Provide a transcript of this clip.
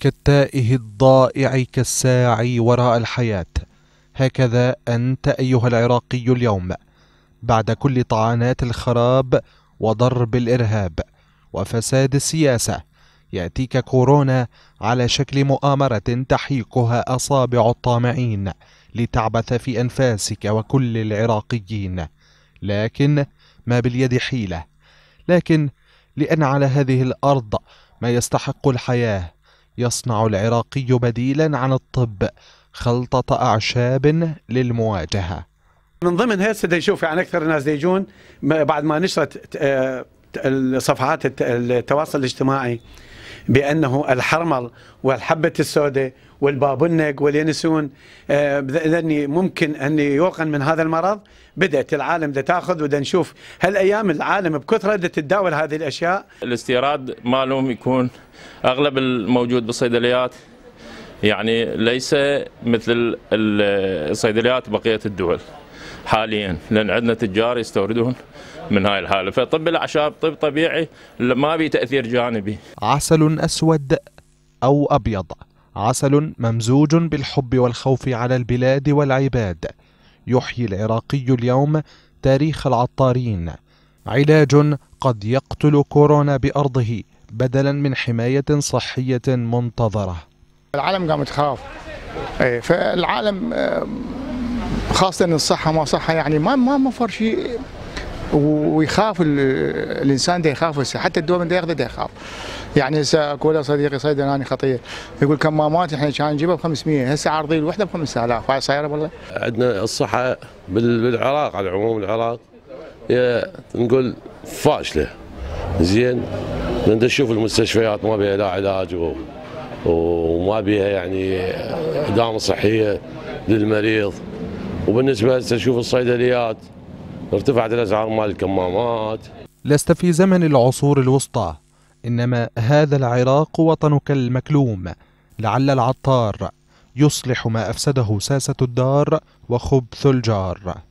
كالتائه الضائع كالساعي وراء الحياة هكذا أنت أيها العراقي اليوم بعد كل طعنات الخراب وضرب الإرهاب وفساد السياسة يأتيك كورونا على شكل مؤامرة تحيكها أصابع الطامعين لتعبث في أنفاسك وكل العراقيين لكن ما باليد حيلة لكن لأن على هذه الأرض ما يستحق الحياة يصنع العراقي بديلا عن الطب خلطة أعشاب للمواجهة من ضمن هسه نشوف يعني اكثر الناس يجون بعد ما نشرت آه، صفحات التواصل الاجتماعي بانه الحرمل والحبه السوداء والبابنق والينسون آه، لاني ممكن ان يوقن من هذا المرض بدات العالم ده تاخذ وده نشوف هالايام العالم بكثره ده تتداول هذه الاشياء الاستيراد مالهم يكون اغلب الموجود بالصيدليات يعني ليس مثل الصيدليات بقيه الدول حاليا لان عندنا تجار يستوردون من هاي الحاله فطب الاعشاب طب طبيعي ما بي تاثير جانبي عسل اسود او ابيض عسل ممزوج بالحب والخوف على البلاد والعباد يحيي العراقي اليوم تاريخ العطارين علاج قد يقتل كورونا بارضه بدلا من حمايه صحيه منتظره العالم قام تخاف إيه، فالعالم آه، خاصه الصحه ما صحه يعني ما ما مفر شيء ويخاف الانسان ده يخاف هسه حتى الدواء اللي ياخذه ده يخاف يعني هسه اقول صديقي صيد اناني خطير يقول كمامات احنا كان نجيبها ب 500 هسه عارضين الوحده ب 5000 هاي صايره والله عندنا الصحه بالعراق على العموم العراق نقول فاشله زين انت تشوف المستشفيات ما بيها لا علاج و... وما بيها يعني دعم صحيه للمريض وبالنسبه هسه نشوف الصيدليات ارتفعت الاسعار مال الكمامات لست في زمن العصور الوسطى انما هذا العراق وطنك المكلوم لعل العطار يصلح ما افسده ساسه الدار وخبث الجار